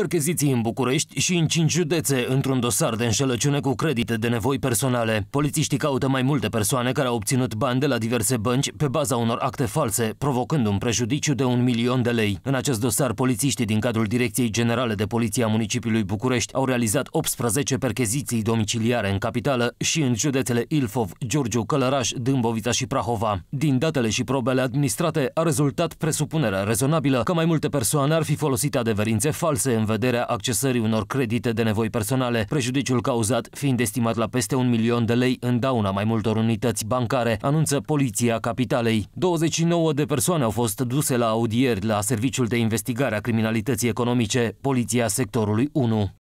Percheziții în București și în cinci județe într-un dosar de înșelăciune cu credite de nevoi personale. Polițiștii caută mai multe persoane care au obținut bani de la diverse bănci pe baza unor acte false, provocând un prejudiciu de un milion de lei. În acest dosar, polițiștii din cadrul Direcției Generale de Poliție a Municipiului București au realizat 18 percheziții domiciliare în capitală și în județele Ilfov, Giurgiu, Călăraș, Dâmbovița și Prahova. Din datele și probele administrate a rezultat presupunerea rezonabilă că mai multe persoane ar fi folosit adeverințe false în vederea accesării unor credite de nevoi personale, prejudiciul cauzat fiind estimat la peste un milion de lei în dauna mai multor unități bancare, anunță Poliția Capitalei. 29 de persoane au fost duse la audieri la Serviciul de Investigare a Criminalității Economice, Poliția Sectorului 1.